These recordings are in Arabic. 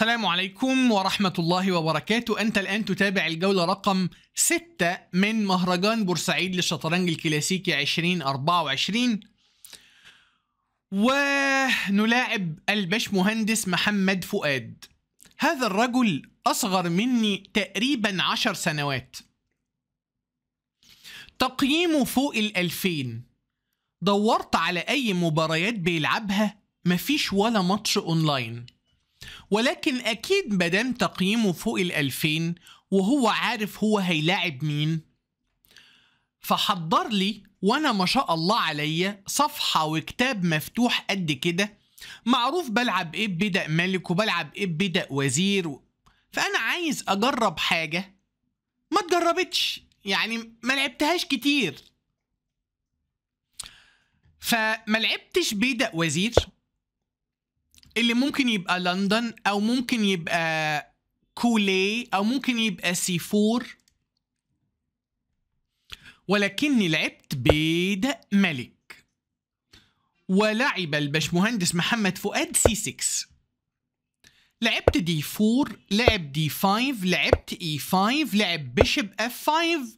السلام عليكم ورحمة الله وبركاته أنت الآن تتابع الجولة رقم 6 من مهرجان بورسعيد للشطرنج الكلاسيكي 2024 ونلاعب الباش مهندس محمد فؤاد هذا الرجل أصغر مني تقريبا عشر سنوات تقييمه فوق الألفين دورت على أي مباريات بيلعبها مفيش ولا ماتش أونلاين ولكن أكيد مادام تقييمه فوق الألفين وهو عارف هو هيلاعب مين فحضر لي وأنا ما شاء الله عليا صفحة وكتاب مفتوح قد كده معروف بلعب إيه بدأ ملك وبلعب إيه بدأ وزير و... فأنا عايز أجرب حاجة ما تجربتش يعني ما لعبتهاش كتير فما لعبتش بيدق وزير اللي ممكن يبقى لندن او ممكن يبقى كولي او ممكن يبقى سيفور ولكني لعبت بيد ملك ولعب البشمهندس محمد فؤاد سي 6 لعبت دي 4 لعب دي 5 لعبت اي 5 لعب بيشب اف 5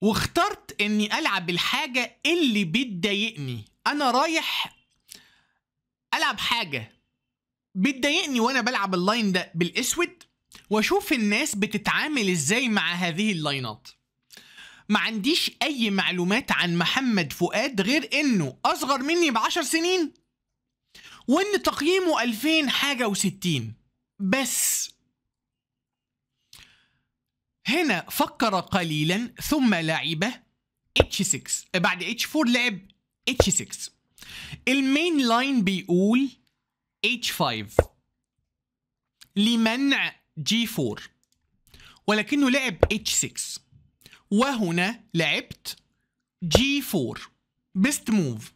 واخترت اني العب الحاجه اللي بتضايقني انا رايح العب حاجه بتضايقني وانا بلعب اللاين ده بالاسود واشوف الناس بتتعامل ازاي مع هذه اللاينات ما عنديش اي معلومات عن محمد فؤاد غير انه اصغر مني بعشر سنين وان تقييمه 2000 حاجه و60 بس هنا فكر قليلا ثم لعب H6 بعد H4 لعب H6 المين لاين بيقول H5 لمنع G4 ولكنه لعب H6 وهنا لعبت G4 بيست موف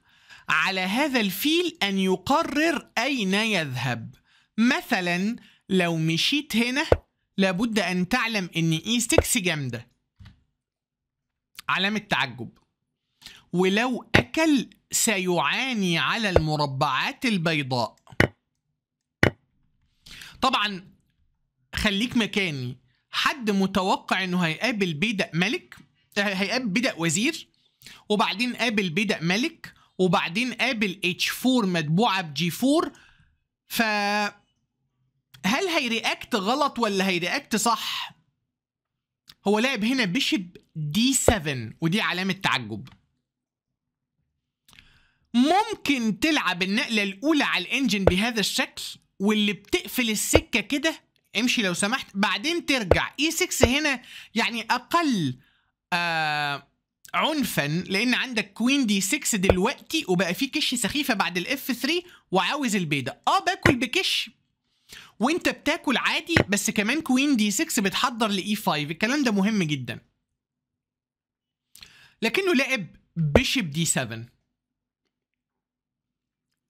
على هذا الفيل أن يقرر أين يذهب مثلا لو مشيت هنا لابد أن تعلم أن E6 جامدة علامة تعجب ولو أكل سيعاني على المربعات البيضاء طبعا خليك مكاني حد متوقع انه هيقابل بيدا ملك هيقابل بيدا وزير وبعدين قابل بيدا ملك وبعدين قابل اتش 4 مدبوعه بجي 4 ف هل هيرياكت غلط ولا هيرياكت صح؟ هو لعب هنا بيشب دي 7 ودي علامه تعجب ممكن تلعب النقله الاولى على الانجن بهذا الشكل واللي بتقفل السكه كده امشي لو سمحت بعدين ترجع اي e 6 هنا يعني اقل آه عنفا لان عندك كوين دي 6 دلوقتي وبقى في كش سخيفه بعد الاف 3 وعاوز البيضه اه باكل بكش وانت بتاكل عادي بس كمان كوين دي 6 بتحضر لاي 5 e الكلام ده مهم جدا لكنه لعب بيشب دي 7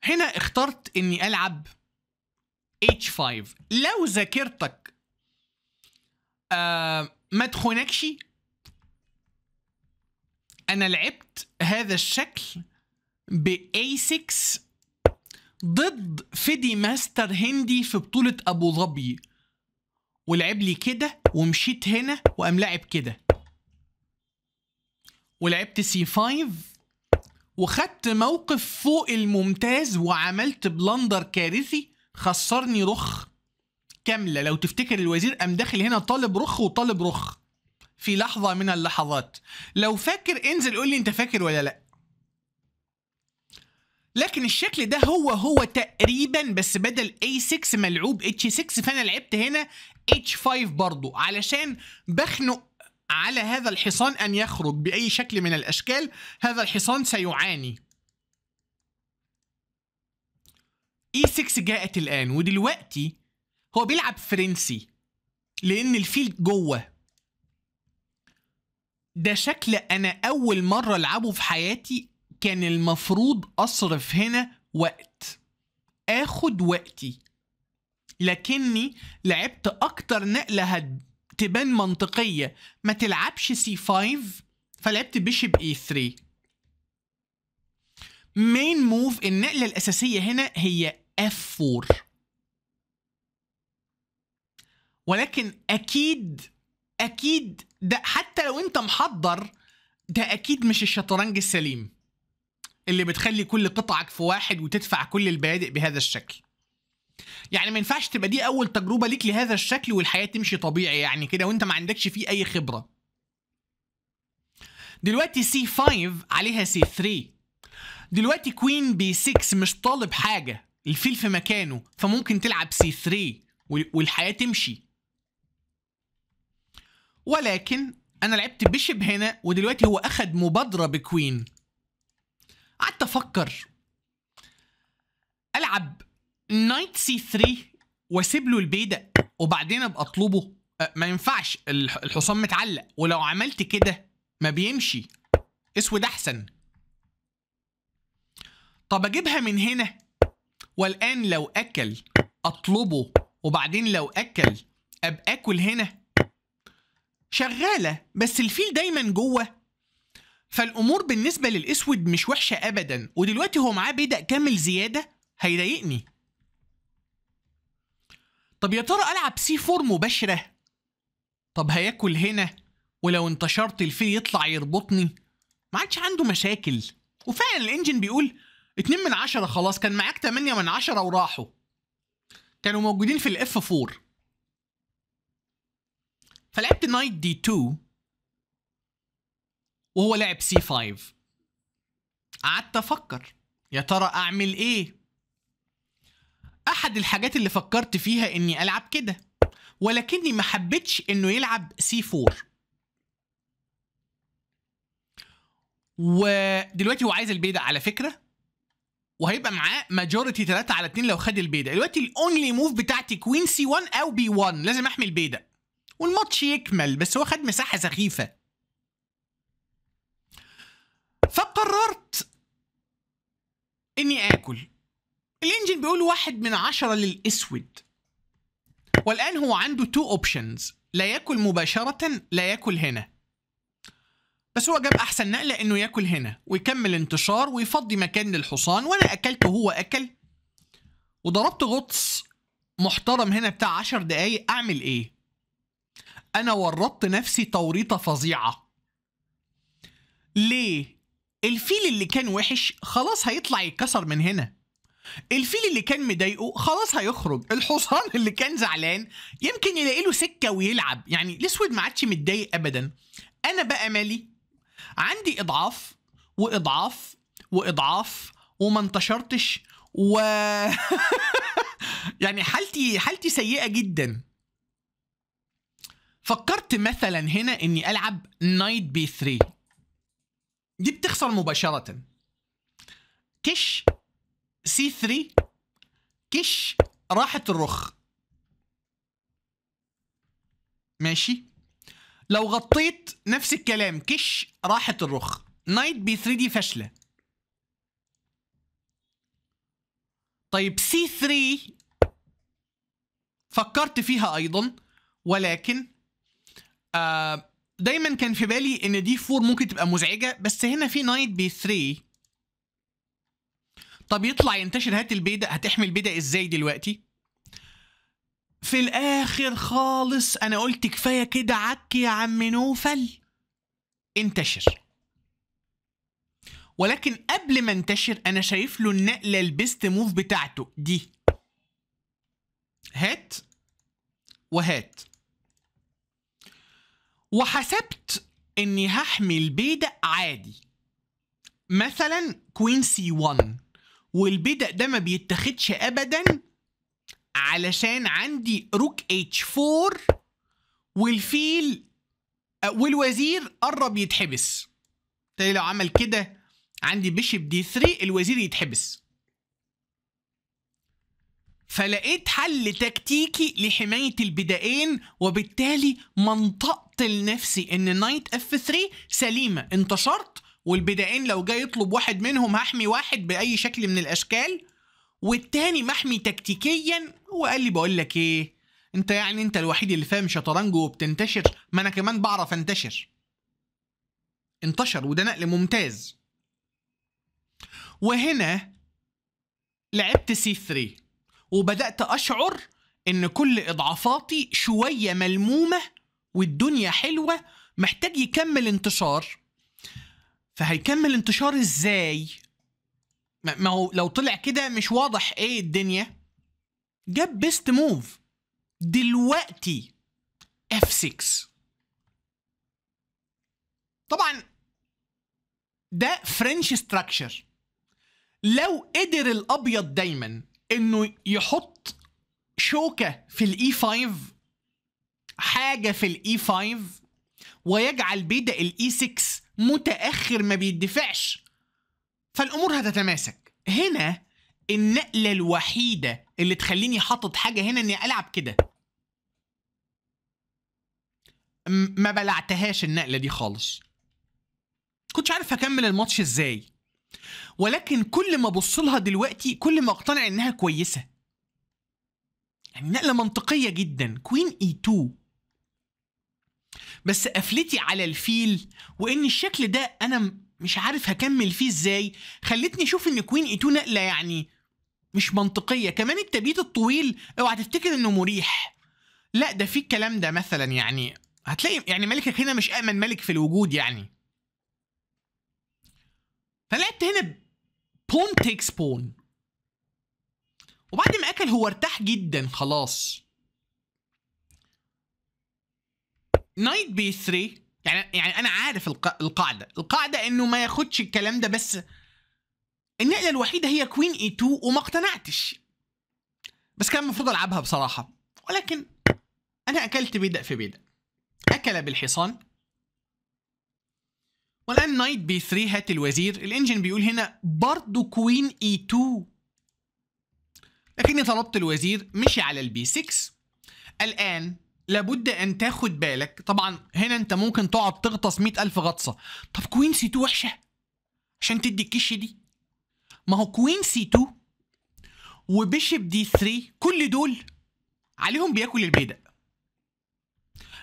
هنا اخترت اني العب H5 لو ذاكرتك آه ما تخونكش انا لعبت هذا الشكل ب A6 ضد فيدي ماستر هندي في بطولة ابو ظبي ولعب لي كده ومشيت هنا وقام لاعب كده ولعبت c 5 وخدت موقف فوق الممتاز وعملت بلندر كارثي خسرني رخ كامله لو تفتكر الوزير قام داخل هنا طالب رخ وطالب رخ في لحظه من اللحظات لو فاكر انزل قول لي انت فاكر ولا لا لكن الشكل ده هو هو تقريبا بس بدل A6 ملعوب H6 فانا لعبت هنا H5 برضو علشان بخنق على هذا الحصان أن يخرج بأي شكل من الأشكال هذا الحصان سيعاني E6 جاءت الآن ودلوقتي هو بيلعب فرنسي لأن الفيل جوه ده شكل أنا أول مرة ألعبه في حياتي كان المفروض أصرف هنا وقت آخد وقتي لكني لعبت أكتر نقلة هد تبان منطقيه ما تلعبش سي 5 فلعبت بيشب اي 3 مين موف النقله الاساسيه هنا هي اف 4 ولكن اكيد اكيد ده حتى لو انت محضر ده اكيد مش الشطرنج السليم اللي بتخلي كل قطعك في واحد وتدفع كل البادئ بهذا الشكل يعني ما ينفعش تبقى دي اول تجربه ليك لهذا الشكل والحياه تمشي طبيعي يعني كده وانت ما عندكش فيه اي خبره دلوقتي سي 5 عليها سي 3 دلوقتي كوين بي 6 مش طالب حاجه الفيل في مكانه فممكن تلعب سي 3 والحياه تمشي ولكن انا لعبت بيشب هنا ودلوقتي هو اخد مبادره بكوين قعدت افكر العب نايت سي 3 واسيب له البيدق وبعدين ابقى اطلبه أه، ما ينفعش الحصان متعلق ولو عملت كده ما بيمشي اسود احسن طب اجيبها من هنا والان لو اكل اطلبه وبعدين لو اكل ابقى اكل هنا شغاله بس الفيل دايما جوه فالامور بالنسبه للاسود مش وحشه ابدا ودلوقتي هو معاه بيدق كامل زياده هيضايقني طب يا ترى العب سي 4 مباشره طب هياكل هنا ولو انتشرت الفيل يطلع يربطني ما عادش عنده مشاكل وفعلا الانجن بيقول 2 من 10 خلاص كان معاك 8 من 10 وراحوا كانوا موجودين في الاف 4 فلعبت نايت دي 2 وهو لعب سي 5 قعدت افكر يا ترى اعمل ايه احد الحاجات اللي فكرت فيها اني العب كده ولكني ما حبيتش انه يلعب سي 4 ودلوقتي هو عايز البيدا على فكره وهيبقى معاه ماجورتي 3 على 2 لو خد البيدا دلوقتي الاونلي موف بتاعتي كوين سي 1 او بي 1 لازم احمي البيدق والماتش يكمل بس هو خد مساحه سخيفه فقررت اني اكل الانجن بيقول واحد من عشرة للاسود والان هو عنده تو اوبشنز لا ياكل مباشرة لا ياكل هنا بس هو جاب احسن نقله انه ياكل هنا ويكمل انتشار ويفضي مكان للحصان وانا اكلت وهو اكل وضربت غطس محترم هنا بتاع عشر دقايق اعمل ايه انا ورطت نفسي توريطه فظيعه ليه الفيل اللي كان وحش خلاص هيطلع يتكسر من هنا الفيل اللي كان مضايقه خلاص هيخرج الحصان اللي كان زعلان يمكن يلاقي له سكه ويلعب يعني الاسود ما عادش متضايق ابدا انا بقى مالي عندي اضعاف واضعاف واضعاف وما انتشرتش و يعني حالتي حالتي سيئه جدا فكرت مثلا هنا اني العب نايت بي 3 دي بتخسر مباشره كش سي 3 كش راحت الرخ ماشي لو غطيت نفس الكلام كش راحت الرخ نايت بي 3 دي فاشله طيب سي 3 فكرت فيها ايضا ولكن آه دايما كان في بالي ان دي 4 ممكن تبقى مزعجه بس هنا في نايت بي 3 طب يطلع ينتشر هات البيدق هتحمي البيدق ازاي دلوقتي في الاخر خالص انا قلت كفايه كده عك يا عم نوفل انتشر ولكن قبل ما انتشر انا شايف له النقله البيست موف بتاعته دي هات وهات وحسبت اني هحمي البيدق عادي مثلا كوين سي 1 والبدأ ده ما بيتاخدش ابدا علشان عندي روك اتش 4 والفيل آه، والوزير قرب يتحبس تاني لو عمل كده عندي بيشب دي 3 الوزير يتحبس فلقيت حل تكتيكي لحماية البدائين وبالتالي منطقت لنفسي ان نايت اف 3 سليمة انتشرت والبدائين لو جاي يطلب واحد منهم هحمي واحد باي شكل من الاشكال والتاني محمي تكتيكيا وقال لي بقول لك ايه انت يعني انت الوحيد اللي فاهم شطرنج وبتنتشر ما انا كمان بعرف انتشر انتشر وده نقل ممتاز وهنا لعبت سي 3 وبدات اشعر ان كل اضعافاتي شويه ملمومه والدنيا حلوه محتاج يكمل انتشار فهيكمل انتشار ازاي ما هو لو طلع كده مش واضح ايه الدنيا جاب بيست موف دلوقتي اف 6 طبعا ده فرنش ستراكشر لو قدر الابيض دايما انه يحط شوكه في الاي 5 e حاجه في الاي 5 e ويجعل بيدق الاي 6 e متاخر ما بيدفعش فالامور هتتماسك هنا النقله الوحيده اللي تخليني حاطط حاجه هنا اني العب كده ما بلعتهاش النقله دي خالص كنتش عارف اكمل الماتش ازاي ولكن كل ما ابص لها دلوقتي كل ما اقتنع انها كويسه يعني نقله منطقيه جدا كوين اي 2 بس قفلتي على الفيل وان الشكل ده انا مش عارف هكمل فيه ازاي خلتني اشوف ان كوين اي 2 نقله يعني مش منطقيه كمان التبيت الطويل اوعى تفتكر انه مريح لا ده في الكلام ده مثلا يعني هتلاقي يعني ملكك هنا مش امن ملك في الوجود يعني فلعبت هنا بون تيكس بون وبعد ما اكل هو ارتاح جدا خلاص نايت بي 3 يعني يعني انا عارف الق... القاعده القاعده انه ما ياخدش الكلام ده بس النقله الوحيده هي كوين اي 2 وما اقتنعتش بس كان المفروض العبها بصراحه ولكن انا اكلت بيدق في بيدق اكل بالحصان والان نايت بي 3 هات الوزير الانجن بيقول هنا برضه كوين اي 2 لكني طلبت الوزير مشي على البي 6 الان لابد ان تاخد بالك طبعا هنا انت ممكن تقعد تغطس مئة الف غطسه طب كوين سي 2 وحشه عشان تدي الكش دي ما هو كوين سي 2 وبيشب دي 3 كل دول عليهم بياكل البيدق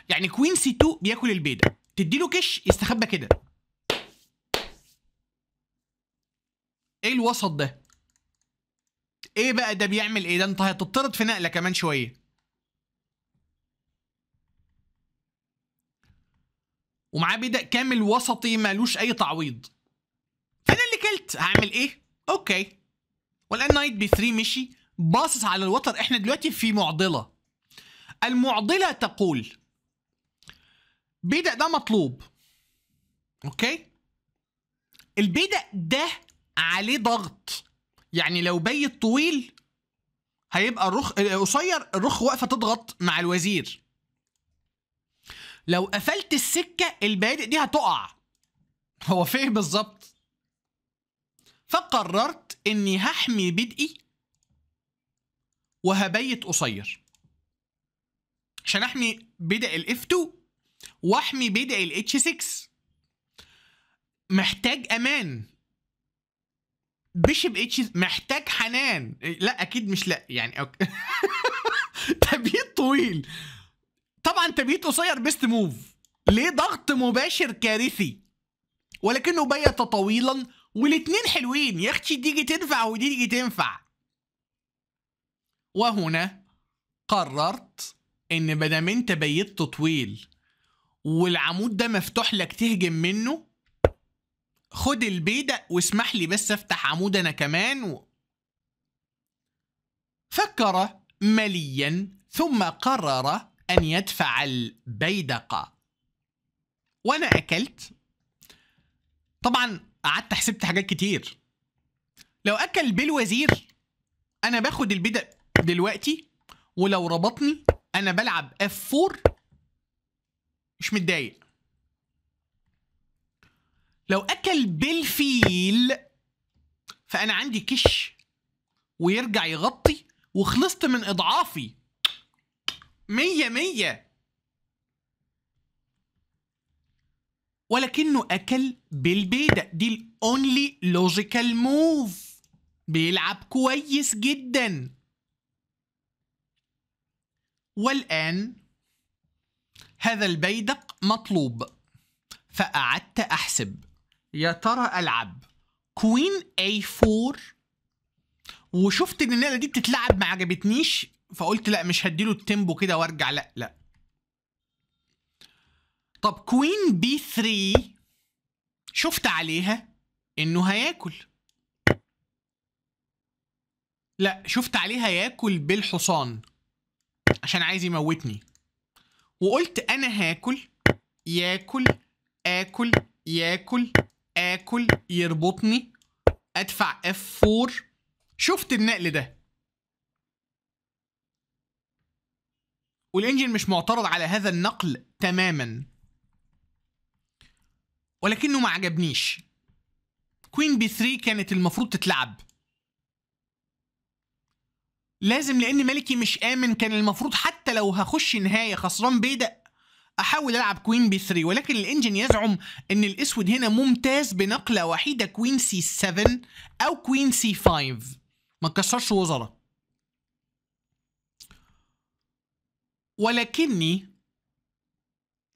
يعني كوين سي 2 بياكل تدي تديله كش يستخبى كده ايه الوسط ده ايه بقى ده بيعمل ايه ده انت هتطرد في نقله كمان شويه ومعاه بدأ كامل وسطي مالوش اي تعويض فانا اللي كلت هعمل ايه اوكي والان نايت بي 3 مشي باصص على الوتر احنا دلوقتي في معضله المعضله تقول بدء ده مطلوب اوكي البيدق ده عليه ضغط يعني لو بيت طويل هيبقى الرخ قصير الرخ واقفه تضغط مع الوزير لو قفلت السكه البادئ دي هتقع هو فين بالظبط فقررت اني هحمي بدقي وهبيت قصير عشان احمي بدق الاف 2 واحمي بدق الاتش 6 محتاج امان بشب اتش محتاج حنان إيه، لا اكيد مش لا يعني تبيت طويل طبعا تبيت قصير بيست موف ليه ضغط مباشر كارثي ولكنه بيت طويلا والاتنين حلوين يا اختي دي تنفع ودي تيجي تنفع وهنا قررت ان مادام انت بيت طويل والعمود ده مفتوح لك تهجم منه خد البيدق واسمح لي بس افتح عمود انا كمان و... فكر مليا ثم قرر أن يدفع البيدقة وأنا أكلت طبعا قعدت حسبت حاجات كتير لو أكل بالوزير أنا باخد البيدق دلوقتي ولو ربطني أنا بلعب F4 مش متضايق لو أكل بالفيل فأنا عندي كش ويرجع يغطي وخلصت من إضعافي مية مية ولكنه أكل بالبيدة دي الأونلي لوجيكال موف بيلعب كويس جدا والآن هذا البيدق مطلوب فقعدت أحسب يا ترى ألعب كوين A4 وشفت ان النقله دي بتتلعب ما عجبتنيش فقلت لا مش هديله التيمبو كده وارجع لا لا طب كوين بي 3 شفت عليها انه هياكل لا شفت عليها ياكل بالحصان عشان عايز يموتني وقلت انا هاكل ياكل اكل ياكل اكل يربطني ادفع اف 4 شفت النقل ده والانجن مش معترض على هذا النقل تماما ولكنه ما عجبنيش كوين بي 3 كانت المفروض تتلعب لازم لان ملكي مش امن كان المفروض حتى لو هخش نهايه خسران بيدق احاول العب كوين بي 3 ولكن الانجن يزعم ان الاسود هنا ممتاز بنقله وحيده كوين سي 7 او كوين سي 5 ما تكسرش وزراء ولكني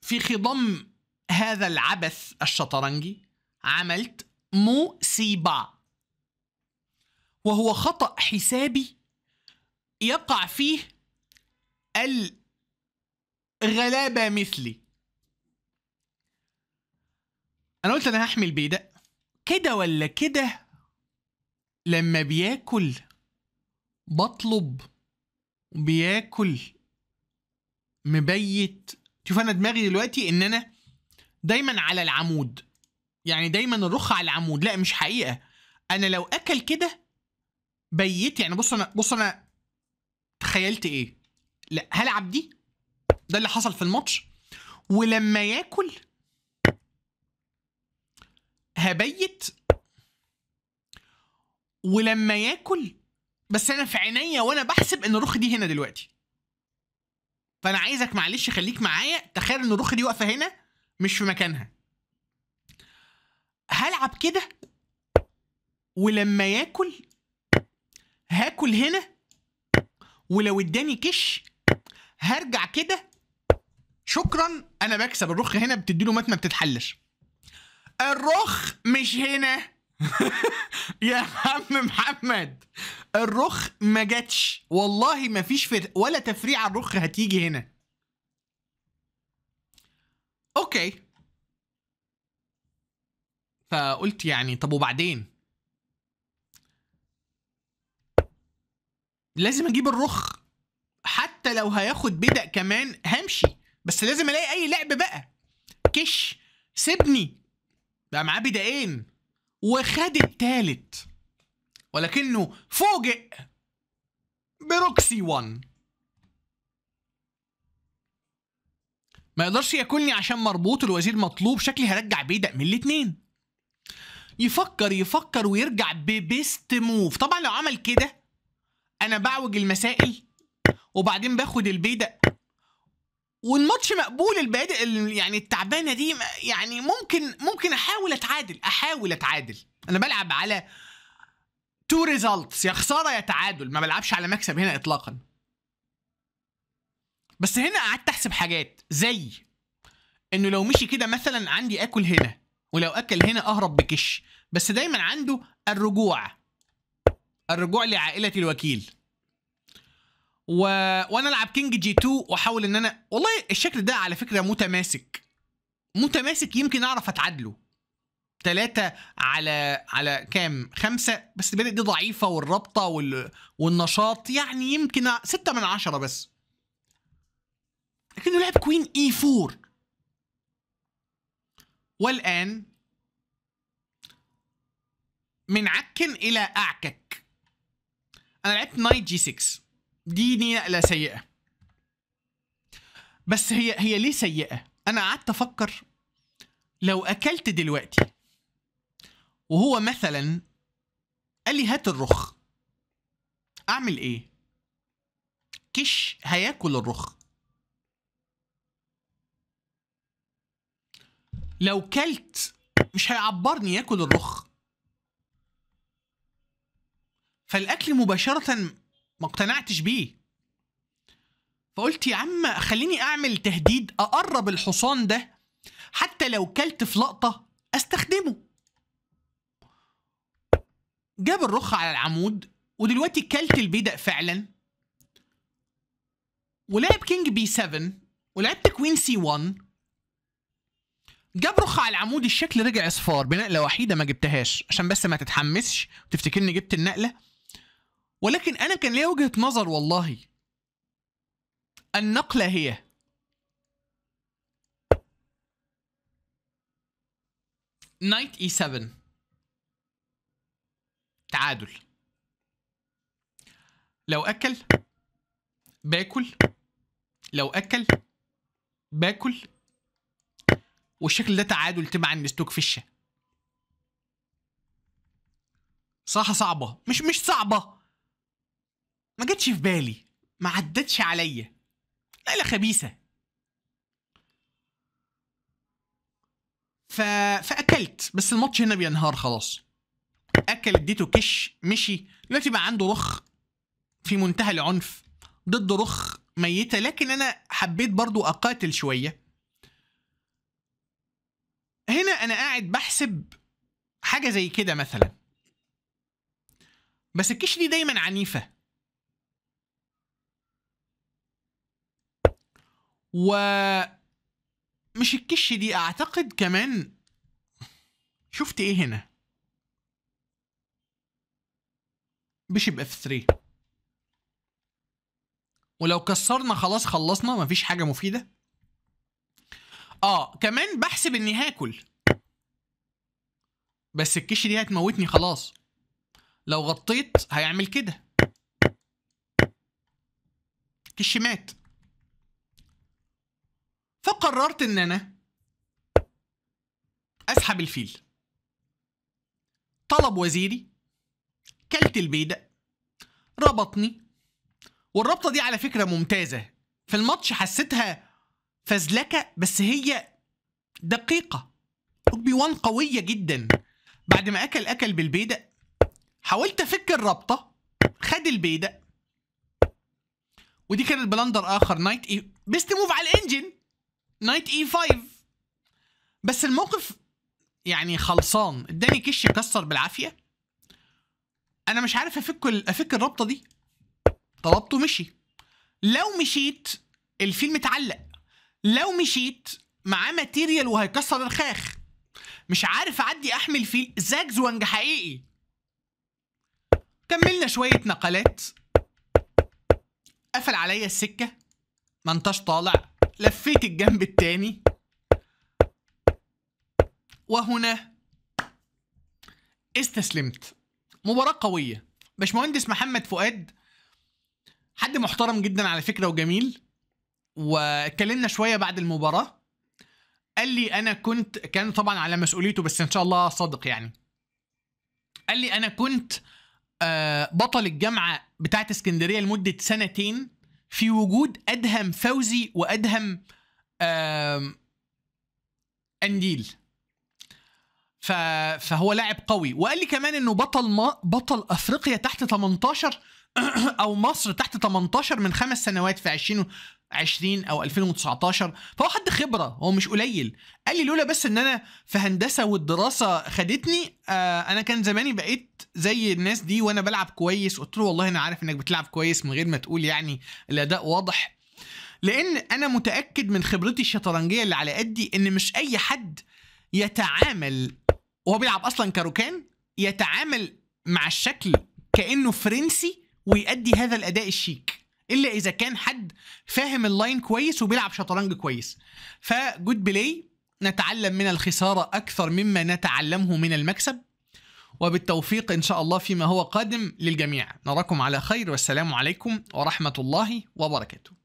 في خضم هذا العبث الشطرنجي عملت موسيبا وهو خطأ حسابي يقع فيه الغلابة مثلي أنا قلت أنا هحمي البيدق كده ولا كده لما بياكل بطلب بياكل مبيت شوف انا دماغي دلوقتي ان انا دايما على العمود يعني دايما الرخ على العمود لا مش حقيقه انا لو اكل كده بيت يعني بص انا بص انا تخيلت ايه لا هلعب دي ده اللي حصل في الماتش ولما ياكل هبيت ولما ياكل بس انا في عينيا وانا بحسب ان الرخ دي هنا دلوقتي فانا عايزك معلش خليك معايا تخيل ان الرخ دي واقفه هنا مش في مكانها هلعب كده ولما ياكل هاكل هنا ولو اداني كش هرجع كده شكرا انا بكسب الرخ هنا بتديله مات ما بتتحلش الرخ مش هنا يا عم محمد الرخ ما جاتش والله ما فيش فر... ولا تفريعه الرخ هتيجي هنا اوكي فقلت يعني طب وبعدين لازم اجيب الرخ حتى لو هياخد بدأ كمان همشي بس لازم الاقي اي لعب بقى كش سيبني بقى معاه بدائين وخد التالت ولكنه فوجئ بروكسي 1 ما يقدرش ياكلني عشان مربوط الوزير مطلوب شكلي هرجع بيدق من الاتنين يفكر يفكر ويرجع ببيست موف طبعا لو عمل كده انا بعوج المسائل وبعدين باخد البيدق والماتش مقبول البادئ يعني التعبانه دي يعني ممكن ممكن احاول اتعادل احاول اتعادل انا بلعب على تو ريزلتس يا خساره يا تعادل ما بلعبش على مكسب هنا اطلاقا بس هنا قعدت احسب حاجات زي انه لو مشي كده مثلا عندي اكل هنا ولو اكل هنا اهرب بكش بس دايما عنده الرجوع الرجوع لعائله الوكيل و... وانا العب كينج جي 2 واحاول ان انا والله الشكل ده على فكره متماسك متماسك يمكن اعرف اتعادله ثلاثة على على كام خمسة بس البدء دي ضعيفة والرابطة وال... والنشاط يعني يمكن ستة من عشرة بس لكنه لعب كوين اي 4 والآن من عك إلى أعكك أنا لعبت نايت جي 6 دي دي نقلة سيئة بس هي هي ليه سيئة؟ أنا قعدت أفكر لو أكلت دلوقتي وهو مثلا قال لي هات الرخ اعمل ايه كش هياكل الرخ لو كلت مش هيعبرني ياكل الرخ فالاكل مباشره ما اقتنعتش بيه فقلت يا عم خليني اعمل تهديد اقرب الحصان ده حتى لو كلت في لقطه استخدمه جاب الرخ على العمود ودلوقتي كلت البيدق فعلا ولعب كينج بي 7 ولعبت كوين سي 1 جاب رخ على العمود الشكل رجع اصفار بنقله وحيده ما جبتهاش عشان بس ما تتحمسش وتفتكرني جبت النقله ولكن انا كان ليا وجهه نظر والله النقله هي نايت اي 7 تعادل لو اكل باكل لو اكل باكل والشكل ده تعادل تبع ان ستوك فيشه صراحه صعبه مش مش صعبه ما جتش في بالي ما عدتش عليا لا لا خبيثه ف... فاكلت بس الماتش هنا بينهار خلاص اكل اديته كش مشي دلوقتي بقى عنده رخ في منتهى العنف ضد رخ ميتة لكن أنا حبيت برضو أقاتل شوية هنا أنا قاعد بحسب حاجة زي كده مثلا بس الكش دي دايما عنيفة و مش الكش دي أعتقد كمان شفت إيه هنا بشيب اف 3 ولو كسرنا خلاص خلصنا مفيش حاجه مفيده اه كمان بحسب اني هاكل بس الكيش دي هتموتني خلاص لو غطيت هيعمل كده كش مات فقررت ان انا اسحب الفيل طلب وزيري كلت البيدق ربطني والربطه دي على فكره ممتازه في الماتش حسيتها فزلكه بس هي دقيقه أوبي وان قويه جدا بعد ما اكل اكل بالبيدق حاولت افك الرابطه خد البيدق ودي كانت بلندر اخر نايت اي بيست موف على الانجن نايت اي 5 بس الموقف يعني خلصان اداني كش كسر بالعافيه انا مش عارف افك افك الرابطه دي طلبته مشي لو مشيت الفيلم اتعلق لو مشيت معاه ماتيريال وهيكسر الخاخ مش عارف اعدي احمل فيل زاجزوانج حقيقي كملنا شويه نقلات قفل عليا السكه ما انتش طالع لفيت الجنب التاني وهنا استسلمت مباراه قويه باشمهندس محمد فؤاد حد محترم جدا على فكره وجميل واتكلمنا شويه بعد المباراه قال لي انا كنت كان طبعا على مسؤوليته بس ان شاء الله صادق يعني قال لي انا كنت آه، بطل الجامعه بتاعة اسكندريه لمده سنتين في وجود ادهم فوزي وادهم انديل فهو لاعب قوي وقال لي كمان انه بطل ما بطل افريقيا تحت 18 او مصر تحت 18 من خمس سنوات في 20 20 او 2019 فهو حد خبره هو مش قليل قال لي لولا بس ان انا في هندسه والدراسه خدتني آه انا كان زماني بقيت زي الناس دي وانا بلعب كويس قلت له والله انا عارف انك بتلعب كويس من غير ما تقول يعني الاداء واضح لان انا متاكد من خبرتي الشطرنجيه اللي على قدي ان مش اي حد يتعامل وهو بيلعب اصلا كاروكان يتعامل مع الشكل كانه فرنسي ويؤدي هذا الاداء الشيك الا اذا كان حد فاهم اللاين كويس وبيلعب شطرنج كويس فجود بلاي نتعلم من الخساره اكثر مما نتعلمه من المكسب وبالتوفيق ان شاء الله فيما هو قادم للجميع نراكم على خير والسلام عليكم ورحمه الله وبركاته